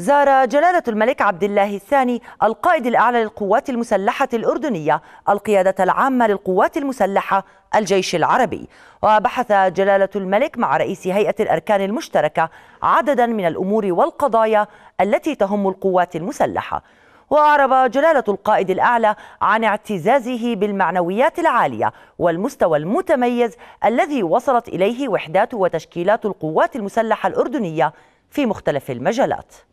زار جلالة الملك عبد الله الثاني القائد الأعلى للقوات المسلحة الأردنية القيادة العامة للقوات المسلحة الجيش العربي وبحث جلالة الملك مع رئيس هيئة الأركان المشتركة عددا من الأمور والقضايا التي تهم القوات المسلحة وأعرب جلالة القائد الأعلى عن اعتزازه بالمعنويات العالية والمستوى المتميز الذي وصلت إليه وحدات وتشكيلات القوات المسلحة الأردنية في مختلف المجالات